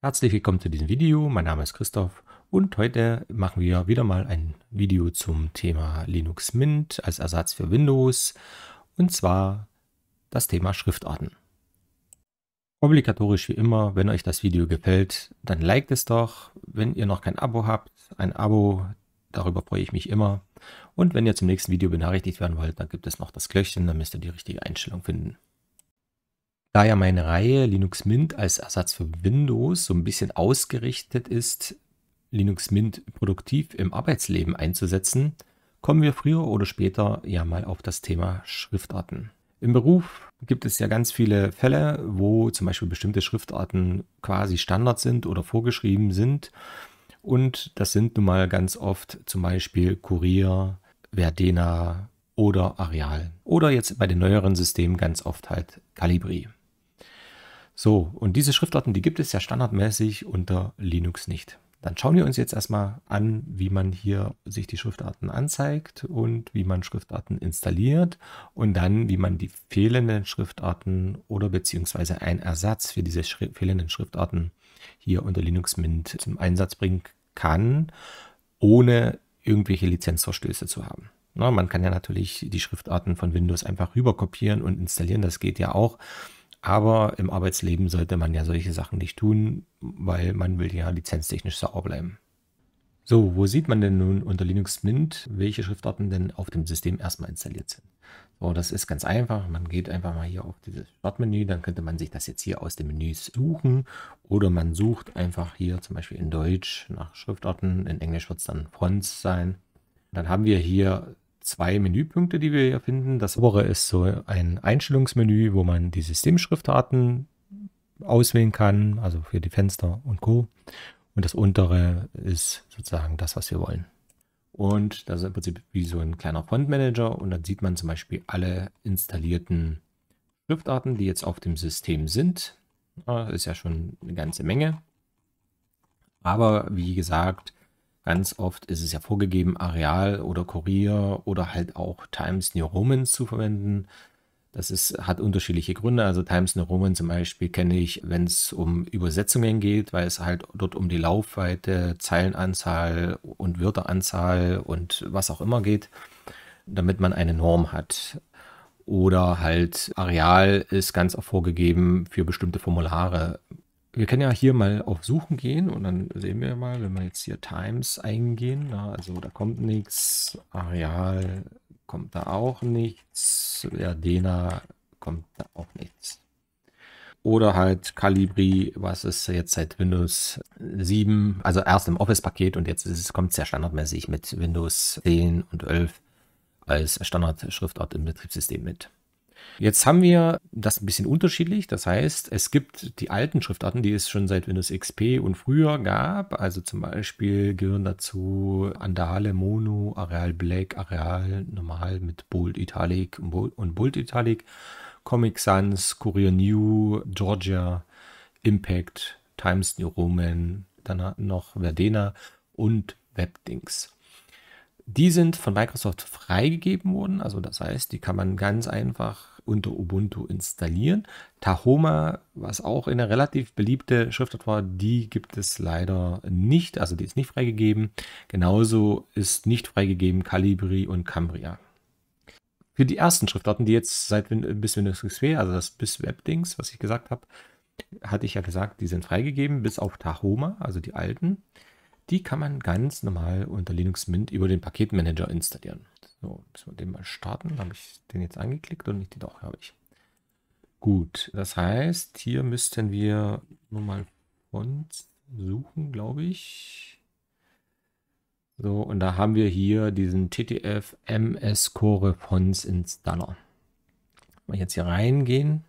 Herzlich willkommen zu diesem Video. Mein Name ist Christoph und heute machen wir wieder mal ein Video zum Thema Linux Mint als Ersatz für Windows und zwar das Thema Schriftarten. Obligatorisch wie immer, wenn euch das Video gefällt, dann liked es doch. Wenn ihr noch kein Abo habt, ein Abo, darüber freue ich mich immer. Und wenn ihr zum nächsten Video benachrichtigt werden wollt, dann gibt es noch das Glöckchen, dann müsst ihr die richtige Einstellung finden. Da ja meine Reihe Linux Mint als Ersatz für Windows so ein bisschen ausgerichtet ist, Linux Mint produktiv im Arbeitsleben einzusetzen, kommen wir früher oder später ja mal auf das Thema Schriftarten. Im Beruf gibt es ja ganz viele Fälle, wo zum Beispiel bestimmte Schriftarten quasi Standard sind oder vorgeschrieben sind. Und das sind nun mal ganz oft zum Beispiel Kurier, Verdena oder Areal. Oder jetzt bei den neueren Systemen ganz oft halt Calibri. So, und diese Schriftarten, die gibt es ja standardmäßig unter Linux nicht. Dann schauen wir uns jetzt erstmal an, wie man hier sich die Schriftarten anzeigt und wie man Schriftarten installiert und dann, wie man die fehlenden Schriftarten oder beziehungsweise einen Ersatz für diese Schri fehlenden Schriftarten hier unter Linux Mint zum Einsatz bringen kann, ohne irgendwelche Lizenzverstöße zu haben. Na, man kann ja natürlich die Schriftarten von Windows einfach rüberkopieren und installieren, das geht ja auch. Aber im Arbeitsleben sollte man ja solche Sachen nicht tun, weil man will ja lizenztechnisch sauber bleiben. So, wo sieht man denn nun unter Linux Mint, welche Schriftarten denn auf dem System erstmal installiert sind? So, das ist ganz einfach. Man geht einfach mal hier auf dieses Startmenü, dann könnte man sich das jetzt hier aus dem Menü suchen oder man sucht einfach hier zum Beispiel in Deutsch nach Schriftarten, in Englisch wird es dann Fonts sein. Dann haben wir hier zwei Menüpunkte, die wir hier finden. Das obere ist so ein Einstellungsmenü, wo man die Systemschriftarten auswählen kann, also für die Fenster und Co. Und das untere ist sozusagen das, was wir wollen. Und das ist im Prinzip wie so ein kleiner Fontmanager und dann sieht man zum Beispiel alle installierten Schriftarten, die jetzt auf dem System sind. Das ah, ist ja schon eine ganze Menge. Aber wie gesagt, Ganz oft ist es ja vorgegeben, Areal oder Courier oder halt auch Times New Roman zu verwenden. Das ist, hat unterschiedliche Gründe. Also Times New Roman zum Beispiel kenne ich, wenn es um Übersetzungen geht, weil es halt dort um die Laufweite, Zeilenanzahl und Wörteranzahl und was auch immer geht, damit man eine Norm hat. Oder halt Areal ist ganz oft vorgegeben für bestimmte Formulare, wir können ja hier mal auf Suchen gehen und dann sehen wir mal, wenn wir jetzt hier Times eingehen, na, also da kommt nichts, Areal kommt da auch nichts, Adena kommt da auch nichts. Oder halt Calibri, was ist jetzt seit Windows 7, also erst im Office-Paket und jetzt kommt es ja standardmäßig mit Windows 10 und 11 als Standard-Schriftart im Betriebssystem mit. Jetzt haben wir das ein bisschen unterschiedlich. Das heißt, es gibt die alten Schriftarten, die es schon seit Windows XP und früher gab. Also zum Beispiel gehören dazu Andale, Mono, Areal Black, Areal Normal mit Bold Italic und Bold Italic, Comic Sans, Courier New, Georgia, Impact, Times New Roman, dann noch Verdena und Webdings. Die sind von Microsoft freigegeben worden, also das heißt, die kann man ganz einfach unter Ubuntu installieren. Tahoma, was auch eine relativ beliebte Schriftart war, die gibt es leider nicht, also die ist nicht freigegeben. Genauso ist nicht freigegeben Calibri und Cambria. Für die ersten Schriftarten, die jetzt seit bis Windows XP, also das bis Webdings, was ich gesagt habe, hatte ich ja gesagt, die sind freigegeben, bis auf Tahoma, also die alten. Die kann man ganz normal unter Linux Mint über den Paketmanager installieren. So, müssen wir den mal starten. Habe ich den jetzt angeklickt und nicht den auch, habe ich. Gut, das heißt, hier müssten wir nur mal Font suchen, glaube ich. So, und da haben wir hier diesen TTF MS Core Fonts Installer. Wenn wir jetzt hier reingehen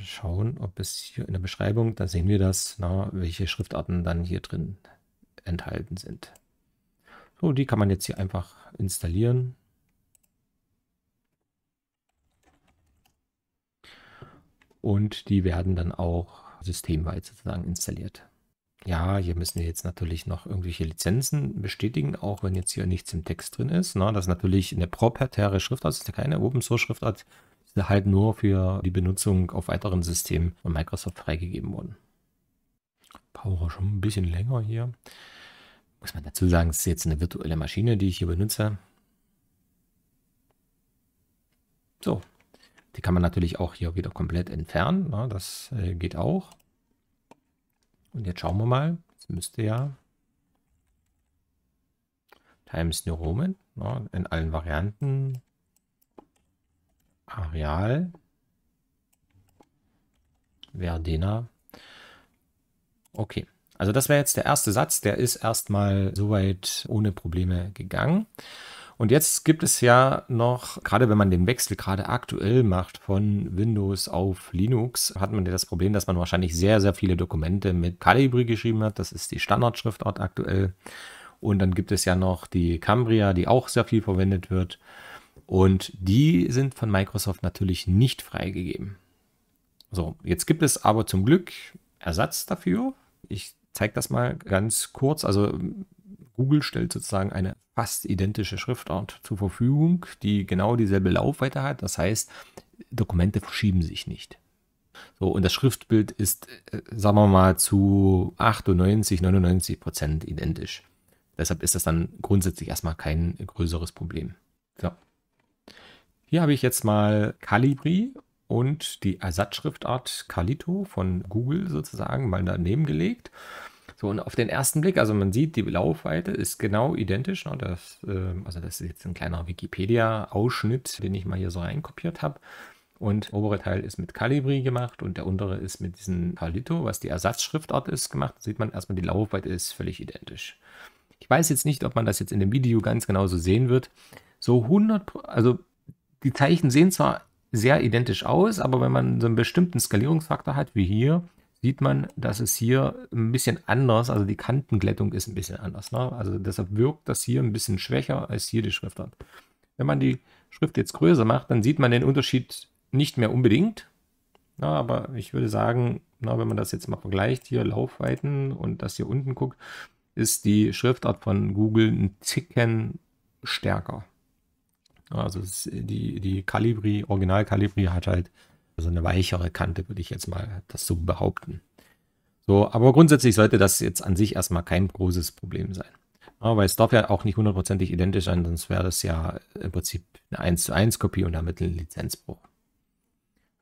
schauen, ob es hier in der Beschreibung, da sehen wir das, na, welche Schriftarten dann hier drin enthalten sind. So, die kann man jetzt hier einfach installieren. Und die werden dann auch systemweit sozusagen installiert. Ja, hier müssen wir jetzt natürlich noch irgendwelche Lizenzen bestätigen, auch wenn jetzt hier nichts im Text drin ist. Na, das ist natürlich eine proprietäre Schriftart, das ist ja keine Open Source Schriftart, halt nur für die Benutzung auf weiteren Systemen von Microsoft freigegeben wurden. Power schon ein bisschen länger hier. Muss man dazu sagen, es ist jetzt eine virtuelle Maschine, die ich hier benutze. So, die kann man natürlich auch hier wieder komplett entfernen. Na, ne? das äh, geht auch. Und jetzt schauen wir mal. Das müsste ja Times New Roman na, ne? in allen Varianten Areal. Verdena. Okay. Also das wäre jetzt der erste Satz, der ist erstmal soweit ohne Probleme gegangen. Und jetzt gibt es ja noch, gerade wenn man den Wechsel gerade aktuell macht von Windows auf Linux, hat man ja das Problem, dass man wahrscheinlich sehr, sehr viele Dokumente mit Calibri geschrieben hat. Das ist die Standardschriftart aktuell. Und dann gibt es ja noch die Cambria, die auch sehr viel verwendet wird. Und die sind von Microsoft natürlich nicht freigegeben. So, jetzt gibt es aber zum Glück Ersatz dafür. Ich zeige das mal ganz kurz. Also Google stellt sozusagen eine fast identische Schriftart zur Verfügung, die genau dieselbe Laufweite hat. Das heißt, Dokumente verschieben sich nicht. So, und das Schriftbild ist, äh, sagen wir mal, zu 98, 99 Prozent identisch. Deshalb ist das dann grundsätzlich erstmal kein größeres Problem. So. Hier habe ich jetzt mal Calibri und die Ersatzschriftart Calito von Google sozusagen mal daneben gelegt. So, und auf den ersten Blick, also man sieht, die Laufweite ist genau identisch. Ne? Das, äh, also das ist jetzt ein kleiner Wikipedia-Ausschnitt, den ich mal hier so reinkopiert habe. Und der obere Teil ist mit Calibri gemacht und der untere ist mit diesem Calito, was die Ersatzschriftart ist, gemacht. Da sieht man erstmal, die Laufweite ist völlig identisch. Ich weiß jetzt nicht, ob man das jetzt in dem Video ganz genau so sehen wird. So 100, also die Zeichen sehen zwar sehr identisch aus, aber wenn man so einen bestimmten Skalierungsfaktor hat, wie hier, sieht man, dass es hier ein bisschen anders, also die Kantenglättung ist ein bisschen anders. Ne? Also deshalb wirkt das hier ein bisschen schwächer als hier die Schriftart. Wenn man die Schrift jetzt größer macht, dann sieht man den Unterschied nicht mehr unbedingt. Na, ne? aber ich würde sagen, na, wenn man das jetzt mal vergleicht, hier Laufweiten und das hier unten guckt, ist die Schriftart von Google ein Ticken stärker. Also die, die Calibri, Original Calibri hat halt so eine weichere Kante, würde ich jetzt mal das so behaupten. So, aber grundsätzlich sollte das jetzt an sich erstmal kein großes Problem sein. Ja, weil es darf ja auch nicht hundertprozentig identisch sein, sonst wäre das ja im Prinzip eine 1 zu 1 Kopie und damit ein Lizenzbruch.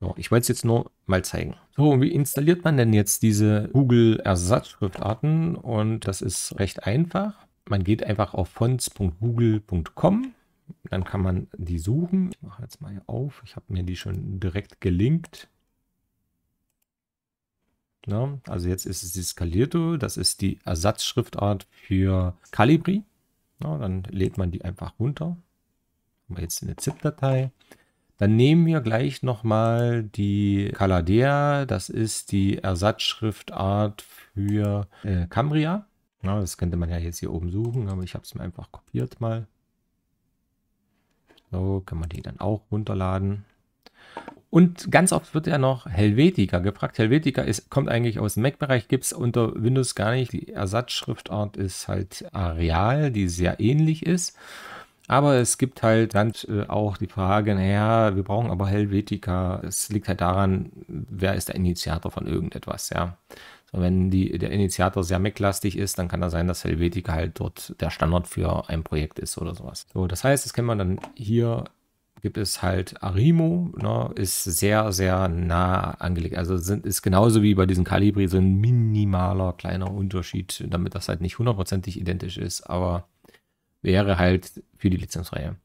So, ich wollte es jetzt nur mal zeigen. So, und wie installiert man denn jetzt diese Google Ersatzschriftarten? Und das ist recht einfach. Man geht einfach auf fonts.google.com dann kann man die suchen. Ich mache jetzt mal hier auf. Ich habe mir die schon direkt gelinkt. Na, also jetzt ist es die Skalierte. Das ist die Ersatzschriftart für Calibri. Na, dann lädt man die einfach runter. Haben wir jetzt eine ZIP-Datei. Dann nehmen wir gleich nochmal die Caladea. Das ist die Ersatzschriftart für äh, Cambria. Na, das könnte man ja jetzt hier oben suchen, aber ich habe es mir einfach kopiert mal. So kann man die dann auch runterladen. Und ganz oft wird ja noch Helvetica gefragt. Helvetica ist, kommt eigentlich aus dem Mac-Bereich, gibt es unter Windows gar nicht. Die Ersatzschriftart ist halt Areal, die sehr ähnlich ist. Aber es gibt halt dann äh, auch die Frage, naja, wir brauchen aber Helvetica. Es liegt halt daran, wer ist der Initiator von irgendetwas, ja. Wenn die, der Initiator sehr Mac-lastig ist, dann kann das sein, dass Helvetica halt dort der Standard für ein Projekt ist oder sowas. So, das heißt, das kann man dann hier gibt es halt Arimo, ne, ist sehr, sehr nah angelegt. Also sind, ist genauso wie bei diesen Calibri so ein minimaler kleiner Unterschied, damit das halt nicht hundertprozentig identisch ist, aber wäre halt für die Lizenzreihe.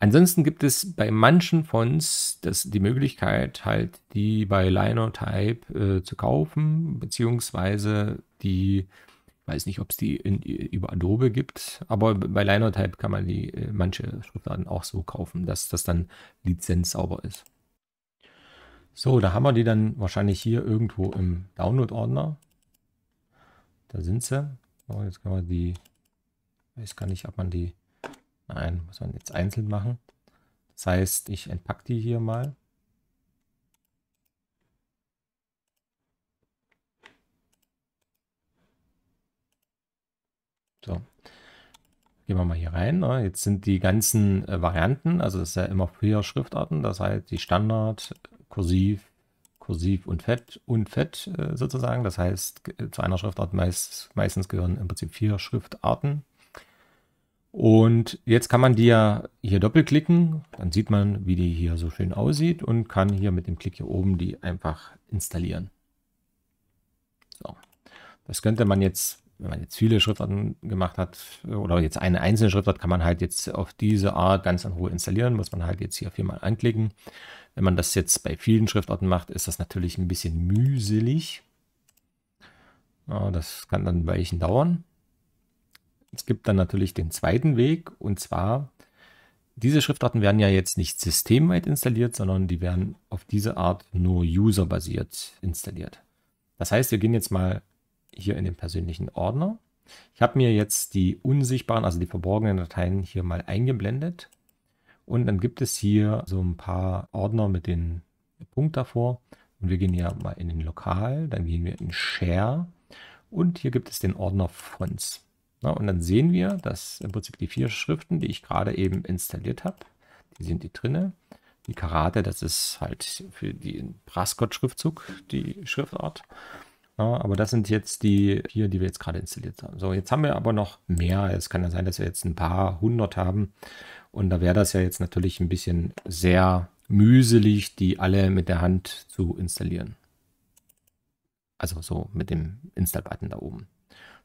Ansonsten gibt es bei manchen Fonts das, die Möglichkeit, halt die bei Linotype äh, zu kaufen, beziehungsweise die, ich weiß nicht, ob es die in, über Adobe gibt, aber bei Linotype kann man die äh, manche Schriftarten auch so kaufen, dass das dann lizenzsauber ist. So, da haben wir die dann wahrscheinlich hier irgendwo im Download-Ordner. Da sind sie. So, jetzt kann man die, ich weiß gar nicht, ob man die Nein, muss man jetzt einzeln machen. Das heißt, ich entpacke die hier mal. So, gehen wir mal hier rein. Ne? Jetzt sind die ganzen äh, Varianten, also das ist ja immer vier Schriftarten, das heißt die Standard, Kursiv, Kursiv und Fett und Fett äh, sozusagen. Das heißt, äh, zu einer Schriftart meist, meistens gehören im Prinzip vier Schriftarten und jetzt kann man die ja hier doppelklicken, dann sieht man, wie die hier so schön aussieht und kann hier mit dem Klick hier oben die einfach installieren. So. Das könnte man jetzt, wenn man jetzt viele Schriftarten gemacht hat oder jetzt eine einzelne Schriftart, kann man halt jetzt auf diese Art ganz in Ruhe installieren, muss man halt jetzt hier viermal anklicken. Wenn man das jetzt bei vielen Schriftarten macht, ist das natürlich ein bisschen mühselig. Ja, das kann dann ein Weilchen dauern es gibt dann natürlich den zweiten Weg und zwar, diese Schriftarten werden ja jetzt nicht systemweit installiert, sondern die werden auf diese Art nur userbasiert installiert. Das heißt, wir gehen jetzt mal hier in den persönlichen Ordner. Ich habe mir jetzt die unsichtbaren, also die verborgenen Dateien hier mal eingeblendet. Und dann gibt es hier so ein paar Ordner mit dem Punkt davor. Und wir gehen hier mal in den Lokal, dann gehen wir in Share. Und hier gibt es den Ordner Fonts. Na, und dann sehen wir, dass im Prinzip die vier Schriften, die ich gerade eben installiert habe, die sind die drinne. Die Karate, das ist halt für den Braskot-Schriftzug die Schriftart. Ja, aber das sind jetzt die vier, die wir jetzt gerade installiert haben. So, jetzt haben wir aber noch mehr. Es kann ja sein, dass wir jetzt ein paar hundert haben. Und da wäre das ja jetzt natürlich ein bisschen sehr mühselig, die alle mit der Hand zu installieren. Also so mit dem Install-Button da oben.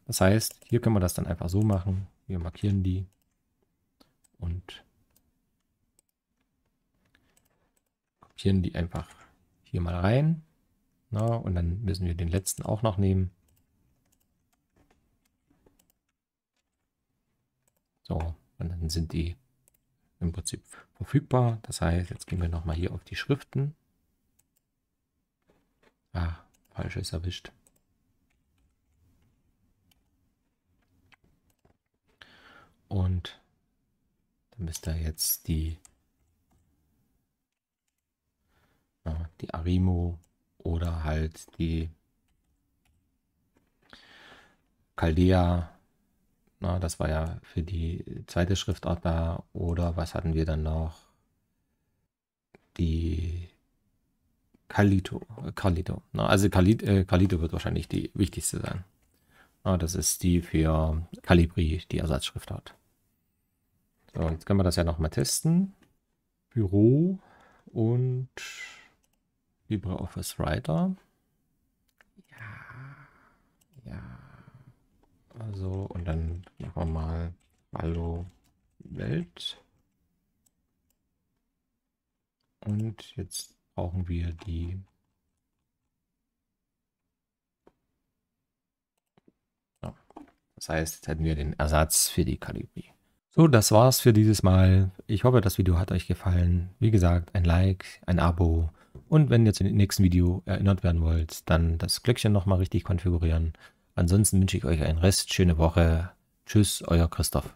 Das heißt, hier können wir das dann einfach so machen. Wir markieren die und kopieren die einfach hier mal rein. Na, und dann müssen wir den letzten auch noch nehmen. So, und dann sind die im Prinzip verfügbar. Das heißt, jetzt gehen wir nochmal hier auf die Schriften. Ah, falsch ist erwischt. Und dann müsste jetzt die, ja, die Arimo oder halt die Caldea. Na, das war ja für die zweite Schriftart da. Oder was hatten wir dann noch? Die Kalito. Kalito. Na, also Kalito, äh, Kalito wird wahrscheinlich die wichtigste sein. Na, das ist die für Calibri, die Ersatzschriftart. So, jetzt können wir das ja noch mal testen. Büro und LibreOffice Writer. Ja, ja. Also, und dann machen wir mal Hallo Welt. Und jetzt brauchen wir die Das heißt, jetzt hätten wir den Ersatz für die Kategorie. So, das war's für dieses Mal. Ich hoffe, das Video hat euch gefallen. Wie gesagt, ein Like, ein Abo. Und wenn ihr zu dem nächsten Video erinnert werden wollt, dann das Glöckchen nochmal richtig konfigurieren. Ansonsten wünsche ich euch einen Rest, schöne Woche. Tschüss, euer Christoph.